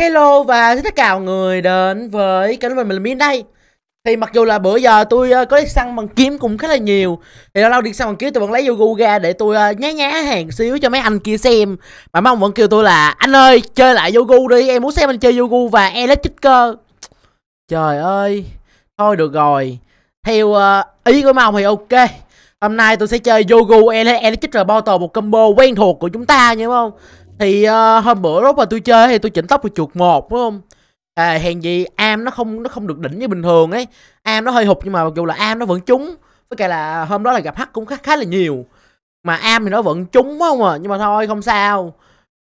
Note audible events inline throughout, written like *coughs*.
Hello và xin tất cả mọi người đến với kênh của mình, mình là Miên đây Thì mặc dù là bữa giờ tôi uh, có đi săn bằng kiếm cũng khá là nhiều Thì lâu lâu đi săn bằng kiếm tôi vẫn lấy Yogu ra để tôi uh, nhá nhá hàng xíu cho mấy anh kia xem Mà mấy vẫn kêu tôi là anh ơi chơi lại Yogu đi em muốn xem anh chơi Yogu và Elite cơ. Trời ơi Thôi được rồi Theo uh, ý của mấy thì ok Hôm nay tôi sẽ chơi Yogu Elite Kicker Bottle một combo quen thuộc của chúng ta nhớ không thì uh, hôm bữa lúc mà tôi chơi thì tôi chỉnh tóc của chuột một đúng không à, hèn gì am nó không nó không được đỉnh như bình thường ấy am nó hơi hụt nhưng mà mặc dù là am nó vẫn trúng với cả là hôm đó là gặp hắc cũng khá, khá là nhiều mà am thì nó vẫn trúng không à nhưng mà thôi không sao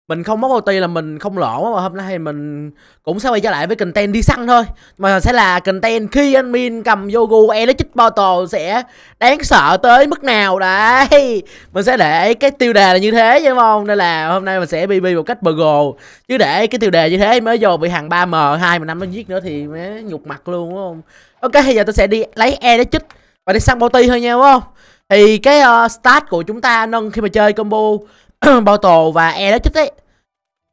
mình không mất OT là mình không lỗ mà hôm nay mình cũng sẽ quay trở lại với content đi săn thôi mà sẽ là content khi anh min cầm Yogu Electric Bottle sẽ đáng sợ tới mức nào đấy mình sẽ để cái tiêu đề là như thế chứ không nên là hôm nay mình sẽ BB một cách bờ gồ chứ để cái tiêu đề như thế mới vô bị hàng 3M 2 mà năm nó giết nữa thì mới nhục mặt luôn đúng không ok bây giờ tôi sẽ đi lấy Electric và đi săn bao ti thôi nha đúng không thì cái uh, stat của chúng ta nâng khi mà chơi combo bao *coughs* Bottle và e đó chết đấy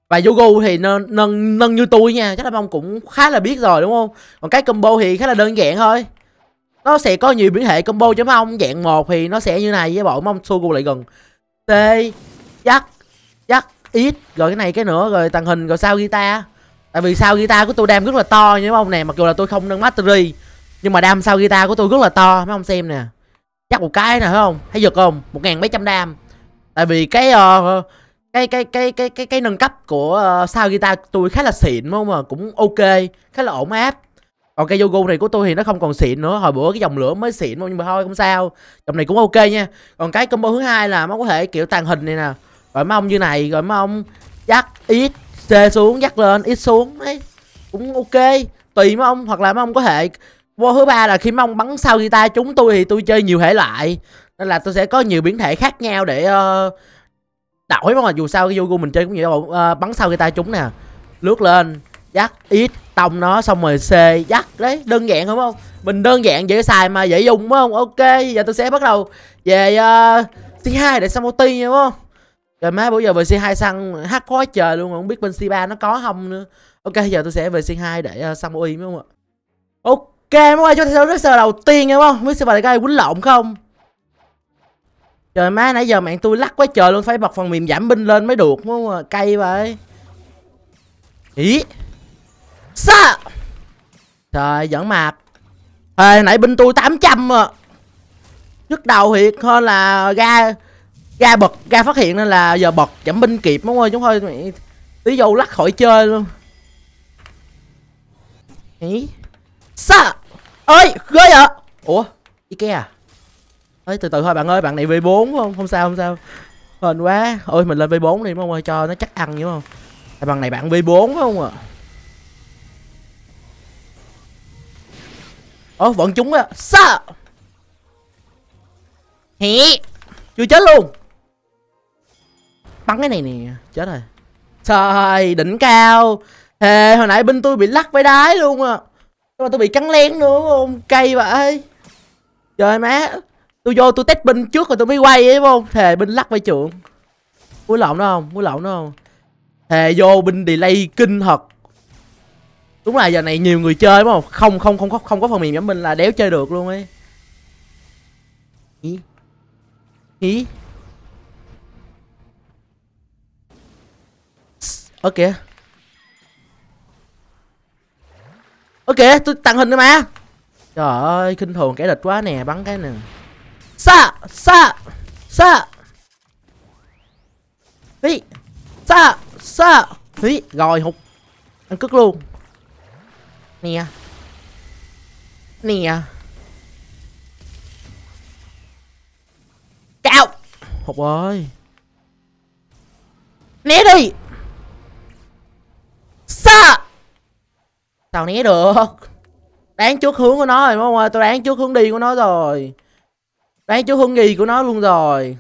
và Yugo thì nâng, nâng nâng như tôi nha chắc là ông cũng khá là biết rồi đúng không còn cái combo thì khá là đơn giản thôi nó sẽ có nhiều biến hệ combo cho mấy ông dạng một thì nó sẽ như này với bọn mong Sugo lại gần t chắc chắc ít rồi cái này cái nữa rồi tàng hình rồi sao guitar tại vì sao guitar của tôi đam rất là to như mấy ông nè mặc dù là tôi không nâng mastery nhưng mà đam sao guitar của tôi rất là to mấy ông xem nè chắc một cái nè thấy không thấy giật không một ngàn mấy trăm đam tại vì cái uh, cái cái cái cái cái cái nâng cấp của uh, sao guitar tôi khá là xịn đúng không mà cũng ok khá là ổn áp còn cái Yogo này của tôi thì nó không còn xịn nữa hồi bữa cái dòng lửa mới xịn nhưng mà thôi không sao dòng này cũng ok nha còn cái combo thứ hai là nó có thể kiểu tàn hình này nè rồi mấy ông như này rồi mấy ông dắt ít c xuống dắt lên ít xuống ấy cũng ok tùy mấy ông hoặc là mấy ông có thể vô thứ ba là khi mấy ông bắn sao guitar chúng tôi thì tôi chơi nhiều thể loại nên là tôi sẽ có nhiều biến thể khác nhau để uh, đổi mà dù sao cái Yugo mình chơi cũng vậy uh, bắn sau cái tay chúng nè lướt lên dắt ít tông nó xong rồi c dắt đấy đơn giản đúng không mình đơn giản dễ xài mà dễ dùng đúng không ok giờ tôi sẽ bắt đầu về uh, c 2 để sang multi đúng không rồi má bây giờ về C2 săn hát khó trời luôn không biết bên C3 nó có không nữa. Ok giờ tôi sẽ về C2 để uh, săn đúng không ạ? Ok mấy bạn cho theo rất sợ đầu tiên đúng không? Biết sẽ phải cái quýnh lộn không? Trời má nãy giờ mạng tôi lắc quá trời luôn Phải bật phần mềm giảm binh lên mới được đúng không? Cay vậy Ý Sa Trời giỡn mặt Ê nãy binh tôi 800 à Nhức đầu thiệt hơn là ra Ra bật ra phát hiện nên là giờ bật giảm binh kịp đúng không Chúng thôi mẹ Tí vô lắc khỏi chơi luôn Ý Sa ơi ghê ạ Ủa cái à ấy từ từ thôi bạn ơi bạn này v 4 không không sao không sao hên quá ôi mình lên v 4 đi mong ơi cho nó chắc ăn đúng không tại bằng này bạn v 4 không ạ à? ố vẫn trúng á sao hẹ chưa chết luôn bắn cái này nè chết rồi trời đỉnh cao thề hồi nãy bên tôi bị lắc với đái luôn à mà tôi bị cắn lén nữa không cây vậy trời má tôi vô tôi test binh trước rồi tôi mới quay ấy, không thề binh lắc vai trưởng, mũi lộn đó không mũi lộn đó không thề vô binh delay kinh thật đúng là giờ này nhiều người chơi đúng không không không không có không có phần mềm giống mình là đéo chơi được luôn ấy ý ý ơ kìa ơ kìa tôi tăng hình nữa mà trời ơi kinh thường kẻ địch quá nè bắn cái nè sa sa sa さあさあさあ Ý. sa sa Ý. Rồi hụt. Ăn cứt luôn. Nè. Nè. Chào. Hụt ơi. Né đi. sa Sao né được. Đoán trước hướng của nó rồi đúng không Tôi đoán trước hướng đi của nó rồi. Đấy chú hung gì của nó luôn rồi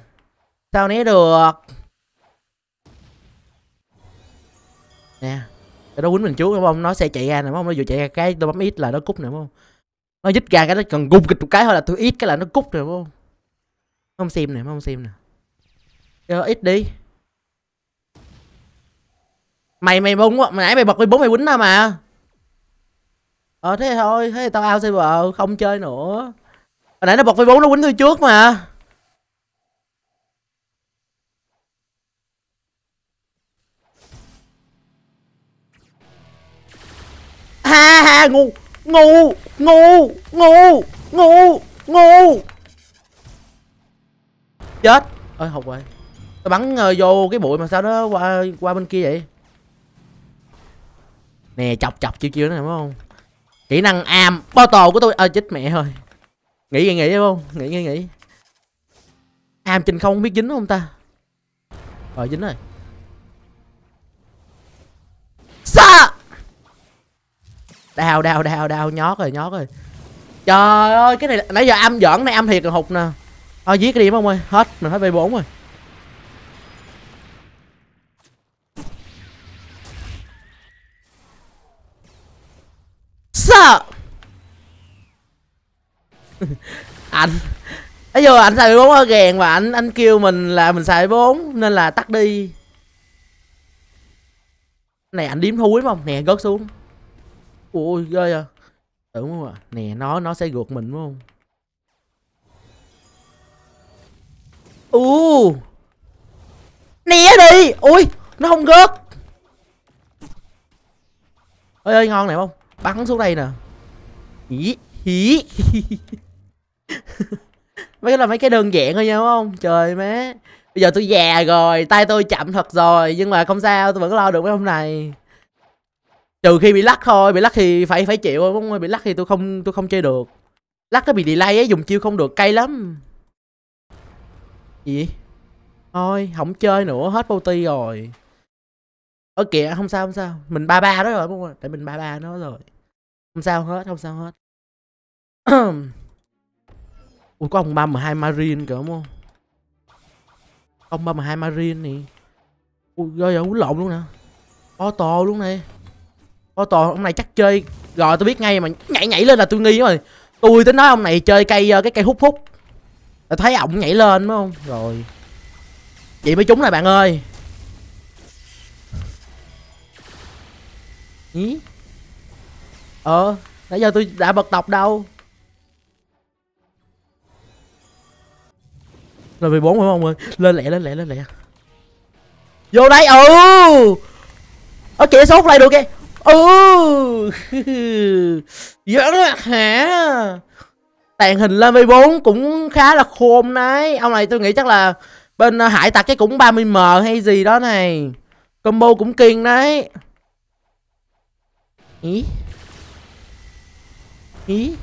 Sao né được Nè Cái đó quýnh mình chú đúng không Nó sẽ chạy ra nè đúng không Nó vừa chạy ra cái tôi bấm ít là nó cút nè đúng không Nó dứt ra cái nó cần gục kịch một cái thôi là tôi ít cái là nó cút nè đúng không Không xem nè không xem nè Cho ít đi Mày mày bung quá mày nãy mày bật cái bốn mày quýnh ra mà Ờ thế thôi, thế thì tao ao server, không chơi nữa Hồi nãy nó bật V4 nó quýnh tôi trước mà Ha ha ngu Ngu Ngu Ngu Ngu Ngu Chết Ơi học rồi tao bắn uh, vô cái bụi mà sao nó qua qua bên kia vậy Nè chọc chọc chiêu chiêu nữa đúng không Kỹ năng am Bottle của tôi Ơ ờ, à, chết mẹ thôi Nghĩ nghĩ nghĩ không? Nghĩ nghĩ nghĩ. Hàm trên không biết dính không ta? Ờ dính rồi. Sa! Đào đào đào đào nhót rồi, nhót rồi. Trời ơi, cái này nãy giờ âm giỡn này âm thiệt là hụt nè. Thôi giết cái điểm không ơi, hết mình hết V4 rồi. Sa! anh ấy vô anh xài bốn hơi và anh anh kêu mình là mình xài bốn nên là tắt đi này anh điếm thúi không nè gớt xuống ui ghê à tưởng không à nè nó nó sẽ gượt mình đúng không u né đi ui nó không gớt ơi ơi ngon này không bắn xuống đây nè hí hí *laughs* *laughs* mấy cái là mấy cái đơn giản thôi nha không trời má bây giờ tôi già rồi tay tôi chậm thật rồi nhưng mà không sao tôi vẫn lo được mấy hôm này trừ khi bị lắc thôi bị lắc thì phải phải chịu thôi không bị lắc thì tôi không tôi không chơi được lắc nó bị delay ấy dùng chiêu không được cay lắm gì thôi không chơi nữa hết bounty rồi ở kìa không sao không sao mình ba ba đó rồi đúng không tại mình ba ba nó rồi không sao hết không sao hết *clears throat* Ui có ông 32 Marine kìa không? Ông 32 Marine này Ui ơi hú lộn luôn nè Có to luôn này Có to ông này chắc chơi Rồi tôi biết ngay mà nhảy nhảy lên là tôi nghi rồi Tôi tính nói ông này chơi cây ờ, cái cây hút hút Là thấy ổng nhảy lên đúng không Rồi Vậy mới trúng này bạn ơi Ý Ờ Nãy giờ tôi đã bật đọc đâu Rồi 14 phải không ơi? Lên lẹ lên lẹ lên lẹ. Vô đây. Ừ. Ở kìa sốt lại được kìa. Ừ. *laughs* Giỡn hả? Tàn hình lên 14 cũng khá là khôn đấy. Ông này tôi nghĩ chắc là bên ờ, Hải tặc cái cũng 30m hay gì đó này. Combo cũng kiên đấy. Ý. Ý.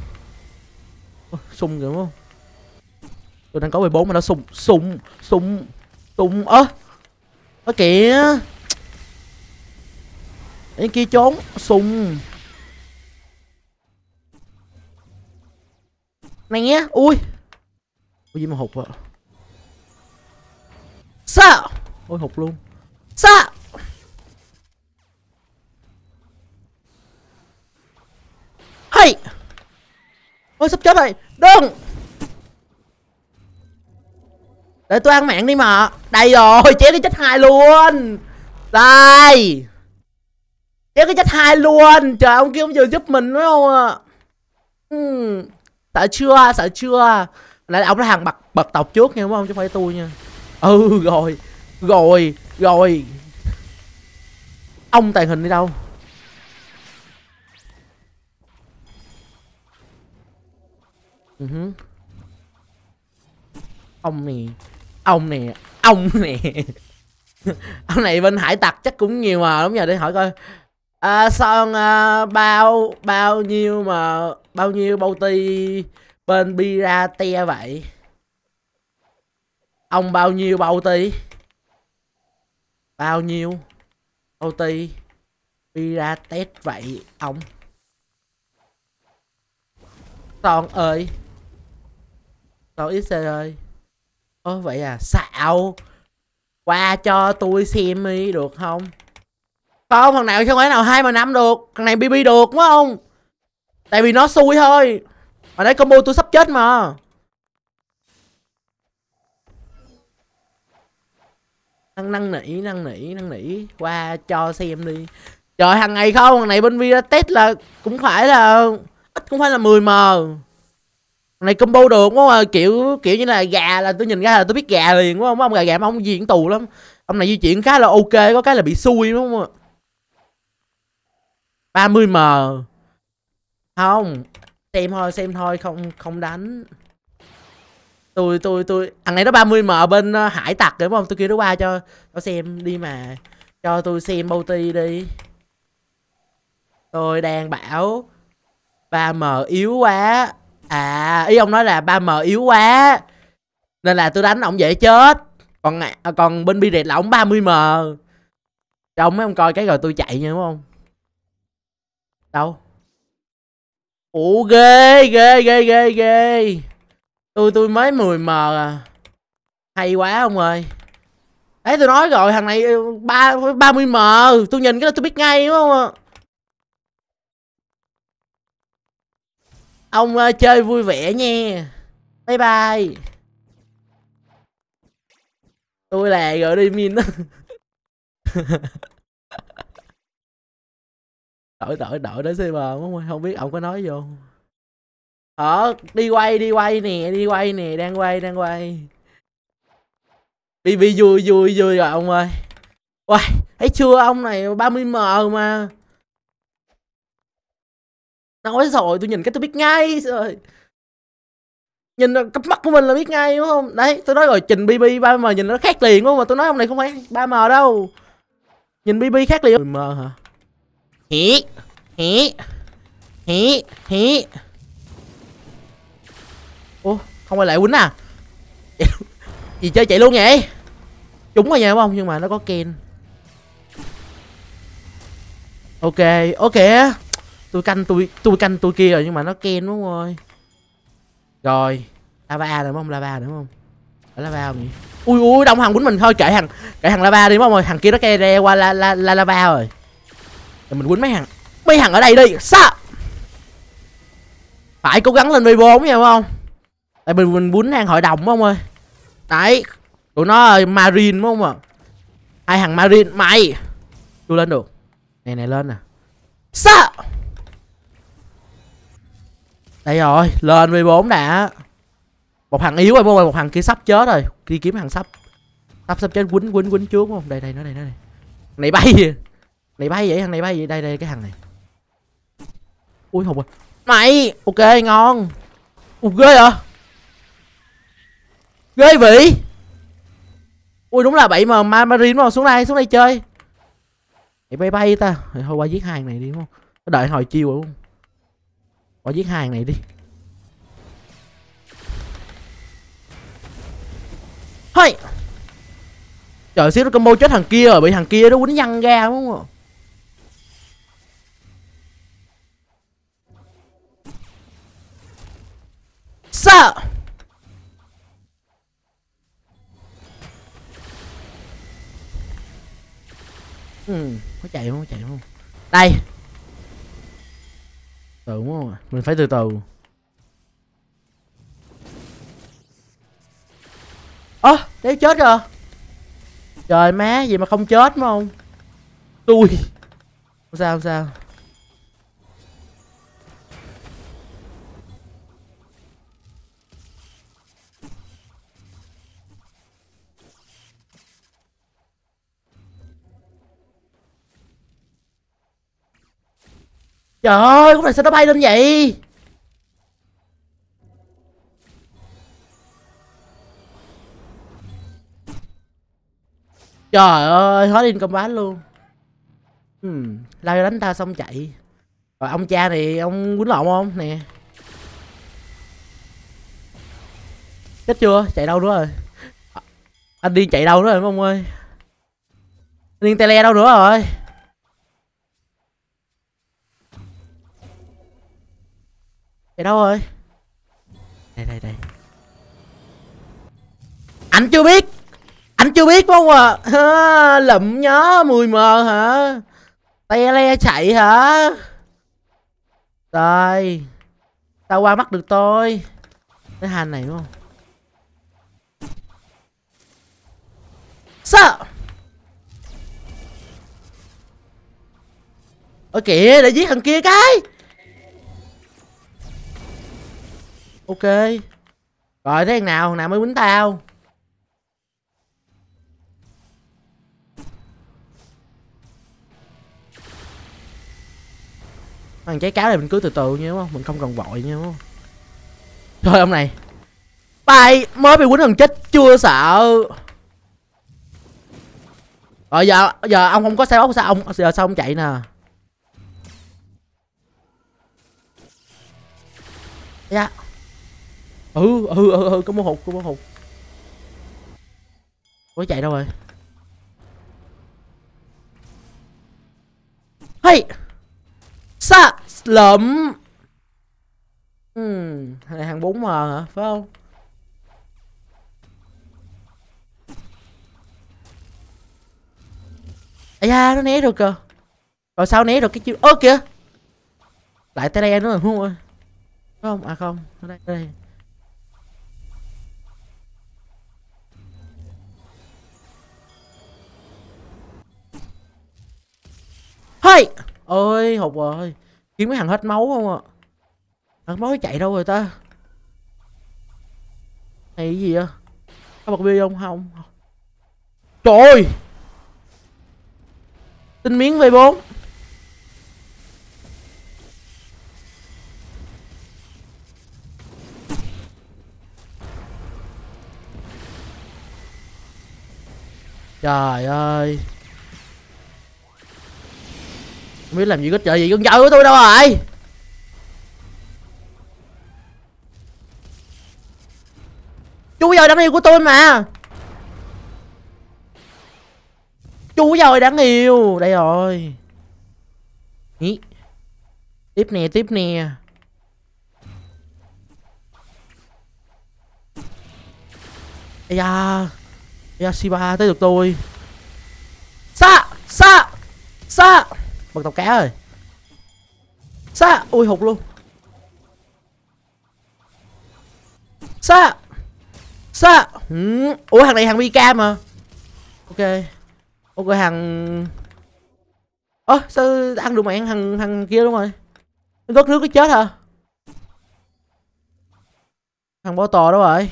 Ủa, sung kìa đúng không? tôi đang có 14 mà nó sùng sùng sùng sùng ơ ơ kìa cái kia trốn sùng này nhé ui ui gì mà hụt vậy sao ôi hụt luôn sao hay ôi sắp chết rồi đừng để tôi ăn mạng đi mà Đây rồi chết cái chết hai luôn Đây chết cái chết hai luôn Trời ông kia ông vừa giúp mình đúng không ạ à? Sợ chưa sợ chưa lại ông là hàng bậc bậc tộc trước nha đúng không chứ phải tôi nha Ừ rồi Rồi rồi Ông tàn hình đi đâu uh ừ -huh. Ông này ông nè ông nè ông này bên hải tặc chắc cũng nhiều mà đúng giờ để hỏi coi à, son à, bao bao nhiêu mà bao nhiêu bao ti bên pirate vậy ông bao nhiêu bao ti bao nhiêu bao ti pirate vậy ông son ơi son xc ơi Ơ vậy à, xạo Qua cho tôi xem đi được không Không, thằng nào không thể nào 2 mà 5 được Thằng này BB được đúng không Tại vì nó xui thôi Mà đấy combo tôi sắp chết mà Năng năng nỉ, năng nỉ, năng nỉ Qua cho xem đi Trời thằng ngày không, thằng này bên Vira test là Cũng phải là Ít cũng phải là 10M này combo được đúng không à, kiểu kiểu như là gà là tôi nhìn ra là tôi biết gà liền đúng không ông gà gà mà ông di chuyển tù lắm ông này di chuyển khá là ok có cái là bị xui đúng không ba mươi m không xem thôi xem thôi không không đánh tôi tôi tôi thằng này nó 30 m bên ờ, hải tặc đúng không tôi kêu nó qua cho tao xem đi mà cho tôi xem bouty đi tôi đang bảo 3 m yếu quá à ý ông nói là ba m yếu quá nên là tôi đánh ông dễ chết còn à, còn bên bi là ông 30 m ông mấy ông coi cái rồi tôi chạy nha đúng không đâu ủa ghê ghê ghê ghê ghê tôi tôi mới 10 m à hay quá ông ơi đấy tôi nói rồi thằng này ba ba mươi m tôi nhìn cái đó tôi biết ngay đúng không ạ ông uh, chơi vui vẻ nha bye bye tôi là gửi đi min đó *laughs* đổi đổi đổi đến server không không biết ông có nói vô ờ đi quay đi quay nè đi quay nè đang quay đang quay bb vui vui vui rồi ông ơi Uầy, thấy chưa ông này 30 m mà nói rồi tôi nhìn cái tôi biết ngay rồi nhìn cặp mắt của mình là biết ngay đúng không đấy tôi nói rồi trình bb 3 m nhìn nó khác liền đúng không mà tôi nói ông này không phải 3 m đâu nhìn bb khác liền m hả hỉ hỉ hỉ hỉ ủa không phải lại quýnh à *laughs* gì chơi chạy luôn vậy trúng rồi nha đúng không nhưng mà nó có ken ok ok tôi canh tôi tôi canh tôi kia rồi nhưng mà nó ken đúng rồi rồi lava nữa không lava nữa không ở lava không nhỉ ui ui đông thằng quýnh mình thôi kệ thằng kệ thằng lava đi đúng không ơi thằng kia nó ke qua la la la lava rồi rồi mình quýnh mấy thằng mấy thằng ở đây đi sao phải cố gắng lên v 4 nha không tại mình mình quýnh thằng hội đồng đúng không ơi đấy tụi nó marine đúng không ạ hai thằng marine mày tôi lên được này này lên nè sao đây rồi, lên V4 đã Một thằng yếu rồi bố ơi, một thằng kia sắp chết rồi Đi kiếm thằng sắp Sắp sắp chết quýnh quýnh quýnh trước không? Đây đây nó đây nó đây Này bay gì? Này bay vậy, thằng này bay vậy, đây đây cái thằng này Ui hụt rồi Mày, ok ngon Ui ghê vậy Ghê vị Ui đúng là bậy mà Marine mà xuống đây, xuống đây chơi này bay bay ta Thôi qua giết hai này đi đúng không Đợi hồi chiêu rồi đúng không bỏ giết hai này đi hay trời xíu nó combo chết thằng kia rồi bị thằng kia nó quýnh nhăn ra đúng không sợ ừ có chạy không có chạy không đây từ đúng không ạ? Mình phải từ từ. Ơ, à, đấy chết rồi. Trời má, gì mà không chết đúng không? Tôi. Không sao không sao. Trời ơi, con này sao nó bay lên vậy? Trời ơi, hết in combat luôn. Hmm. lao đánh tao xong chạy. Rồi ông cha này ông quýnh lộn không nè. Chết chưa? Chạy đâu nữa rồi? anh đi chạy đâu nữa rồi ông ơi? Anh đi tele đâu nữa rồi? Vậy đâu rồi Đây đây đây Anh chưa biết Anh chưa biết không à, à Lụm nhó mùi mờ hả Te le chạy hả Rồi tao qua mắt được tôi Cái hành này đúng không Sao Ở kìa để giết thằng kia cái ok rồi thế nào thằng nào mới quýnh tao thằng trái cáo này mình cứ từ từ nha đúng không mình không cần vội nha đúng không thôi ông này bay mới bị quýnh thằng chết chưa sợ rồi giờ giờ ông không có xe bóc sao ông giờ sao ông chạy nè dạ yeah ừ ừ ừ, ừ có món hụt có món hụt ủa chạy đâu rồi hay sa lợm ừ này hàng 4 m hả phải không à da nó né được cơ, rồi sao né được cái chiêu ơ kìa lại tới đây nữa rồi đúng không không à không ở đây ở đây ơi ơi hụt rồi kiếm mấy thằng hết máu không ạ à? Thằng máu chạy đâu rồi ta này cái gì vậy có bật bia không không trời ơi tinh miếng v bốn trời ơi biết làm gì có trời gì con dâu của tôi đâu rồi chú dâu đáng yêu của tôi mà chú dâu đáng yêu đây rồi Ý. tiếp nè tiếp nè Ây da Ây da Shiba tới được tôi Sa, sa, sa. Bật tàu cá rồi Xa Ui hụt luôn Xa Xa ừ. Ủa thằng này thằng VK mà Ok Ok thằng Ơ à, sao ăn được mà ăn thằng thằng kia luôn rồi Nó nước nó chết hả Thằng bó tò đâu rồi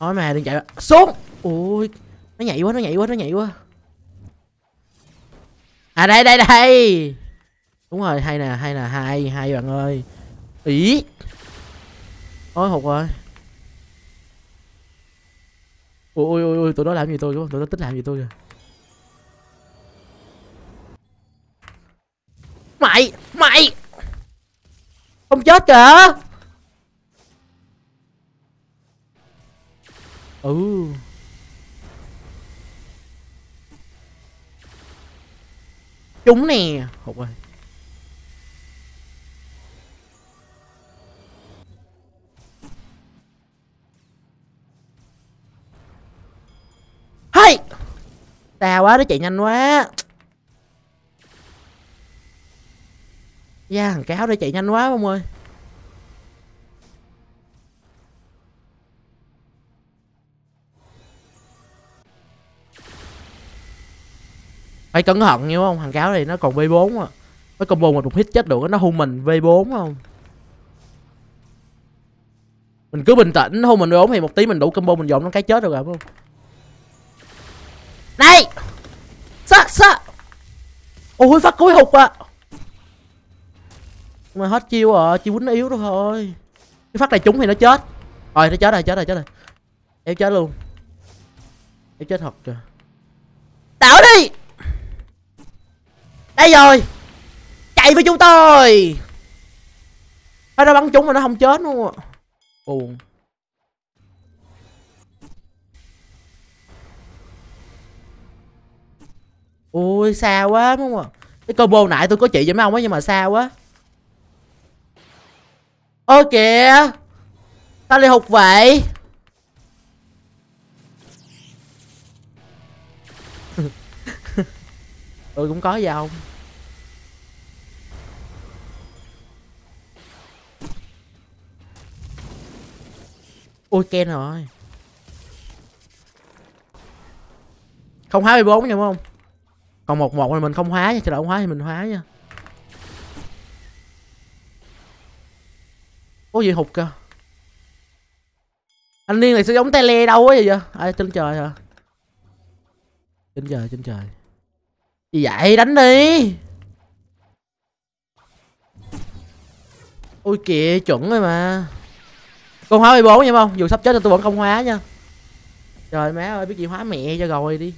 Thôi mà đừng chạy xuống Ui Nó nhảy quá nó nhảy quá nó nhảy quá À đây đây đây Đúng rồi hay nè hay nè hai hai bạn ơi Ý Ôi hụt rồi Ui ui ui tụi nó làm gì tôi đúng không? Tụi nó tính làm gì tôi rồi Mày Mày Không chết kìa ừ chúng nè hụt rồi hay tà quá nó chạy nhanh quá da thằng cáo nó chạy nhanh quá ông ơi phải cẩn thận nhớ không thằng cáo này nó còn v 4 à cái combo mà một hit chết được nó hung mình v 4 không mình cứ bình tĩnh hung mình v 4 thì một tí mình đủ combo mình dồn nó cái chết được rồi không đây Sa sa Ôi phát cuối hụt à Mà hết chiêu rồi à, Chiêu quýnh yếu đó thôi Cái phát này trúng thì nó chết Rồi nó chết rồi chết rồi chết rồi Em chết luôn Em chết thật kìa Tạo đi đây rồi Chạy với chúng tôi Phải nó bắn chúng mà nó không chết luôn ạ Buồn Ui xa quá đúng không ạ Cái combo nãy tôi có chị với mấy ông ấy nhưng mà xa quá Ơ kìa Sao lại hụt vậy tôi cũng có vào không ken rồi không hóa 14 nha đúng không còn một một thì mình không hóa nha chờ không hóa thì mình hóa nha có gì hụt cơ anh niên này sẽ giống tay le đâu á vậy vậy à, trên trời hả trên trời trên trời vậy đánh đi Ôi kìa chuẩn rồi mà Con hóa 14 nha không Dù sắp chết tôi vẫn không hóa nha Trời má ơi biết gì hóa mẹ cho rồi đi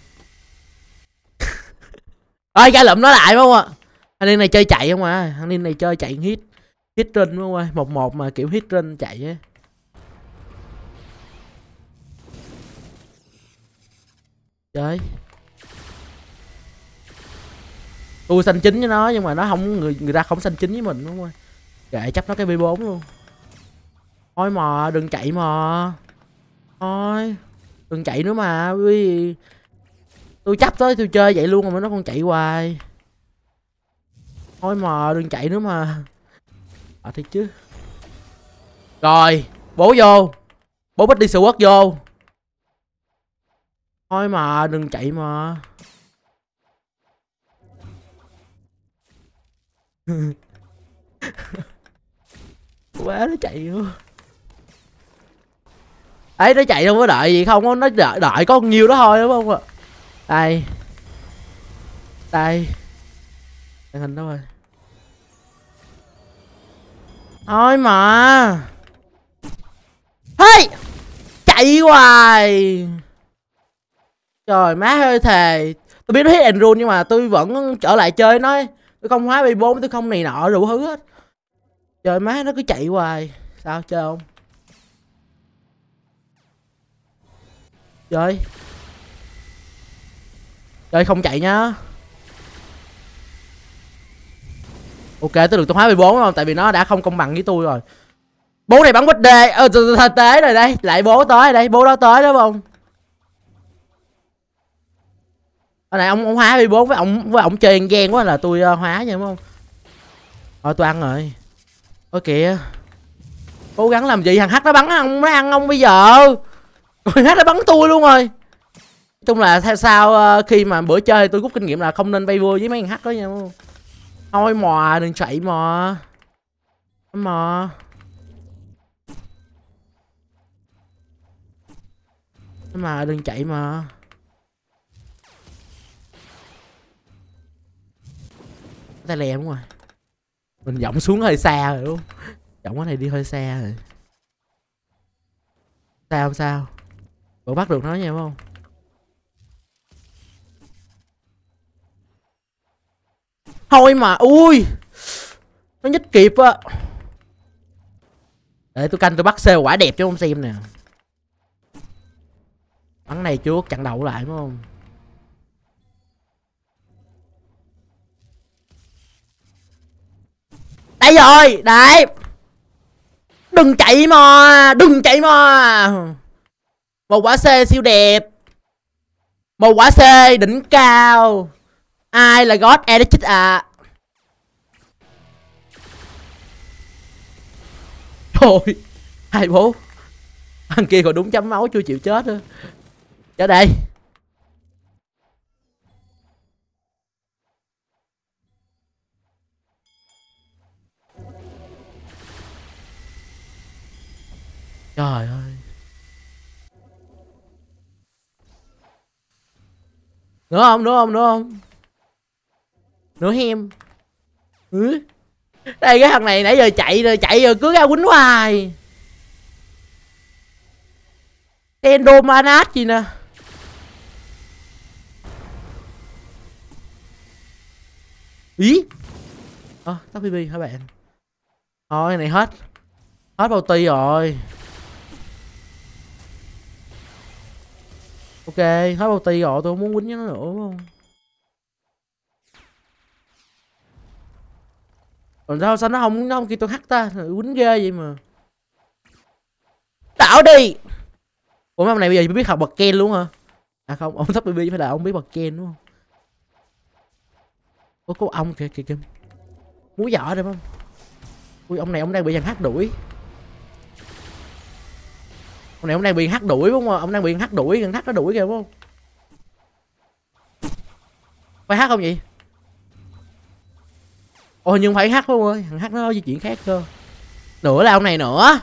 *laughs* Ôi cái lụm nó lại không ạ à? Anh niên này chơi chạy không à Anh niên này chơi chạy hit Hit run không à Một một mà kiểu hit run chạy á Trời tôi xanh chính với nó nhưng mà nó không người người ta không xanh chính với mình đúng không kệ chấp nó cái b 4 luôn thôi mà đừng chạy mà thôi đừng chạy nữa mà vì tôi chấp tới tôi chơi vậy luôn mà nó không chạy hoài thôi mà đừng chạy nữa mà à thiệt chứ rồi bố vô bố bích đi sửa quất vô thôi mà đừng chạy mà quá nó chạy luôn ấy nó chạy đâu có đợi gì không có nó đợi, đợi có nhiêu đó thôi đúng không ạ đây đây màn hình đâu rồi thôi mà hey chạy hoài trời má hơi thề tôi biết nó hit and nhưng mà tôi vẫn trở lại chơi nói tôi không hóa bay bốn tôi không này nọ đủ thứ hết trời má nó cứ chạy hoài sao chơi không chơi chơi không chạy nhá ok tôi được tôi hóa bốn không tại vì nó đã không công bằng với tôi rồi bố này bắn quýt đê ờ tế rồi đây lại bố tới đây bố đó tới đúng không Ở này ông, ông hóa đi bốn với ông với ông chơi gian quá là tôi uh, hóa nha đúng không? Thôi ờ, tôi ăn rồi. Ôi kìa. Cố gắng làm gì thằng hắc nó bắn ông nó ăn ông bây giờ. Thằng hắc nó bắn tôi luôn rồi. Nói chung là theo sao uh, khi mà bữa chơi tôi rút kinh nghiệm là không nên bay vua với mấy thằng hắc đó nha. Thôi mò đừng chạy mò. Mò. mà đừng chạy mà ta lem đúng rồi mình giọng xuống hơi xa rồi đúng giọng cái này đi hơi xa rồi sao không sao vẫn bắt được nó nha không thôi mà ui nó nhích kịp á để tôi canh tôi bắt xe quả đẹp chứ không xem nè bắn này trước chặn đầu lại đúng không Đấy rồi, đấy Đừng chạy mà, đừng chạy mà Một quả C siêu đẹp Một quả C đỉnh cao Ai là God E chết à Thôi Hai bố Thằng kia còn đúng chấm máu chưa chịu chết nữa Chết đây trời ơi nữa không nữa không nữa không nữa hem ừ. đây cái thằng này nãy giờ chạy rồi chạy rồi cứ ra quýnh hoài endomanat gì nè ý ơ à, tắt bb hả bạn thôi này hết hết bao ti rồi Ok, hết bao ti rồi, tôi không muốn quýnh với nó nữa đúng không? Còn sao sao nó không nó không kêu tôi hắt ta, quýnh ghê vậy mà. Đảo đi. Ủa mấy ông này bây giờ biết học bật ken luôn hả? À không, ông sắp BB phải là ông biết bật ken đúng không? Ủa có ông kìa kìa kìa. Múa giỏ rồi không? Ui ông này ông đang bị thằng hát đuổi. Hôm nay ông đang bị hắt đuổi đúng không? Ông đang bị hắt đuổi, thằng hắt nó đuổi kìa đúng không? Phải hát không vậy? Ôi nhưng phải hát không ơi, thằng hát nó di chuyển khác cơ. Nữa là ông này nữa.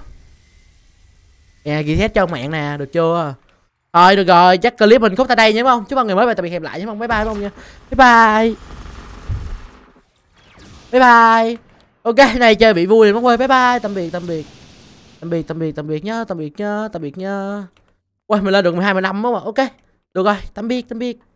Nè, ghi xét cho mạng nè, được chưa? Thôi được rồi, chắc clip mình khúc tại đây nhé không? Chúc mọi người mới về tạm biệt hẹp lại nhé không? Bye bye không nha. Bye bye. Bye bye. Ok, này chơi bị vui rồi mọi người. Bye bye, tạm biệt, tạm biệt. Tạm biệt, tạm biệt, tạm biệt nhá, tạm biệt nhá, tạm biệt nhá. Ui, mình lên được 12 15 không ạ? Ok. Được rồi, tạm biệt, tạm biệt.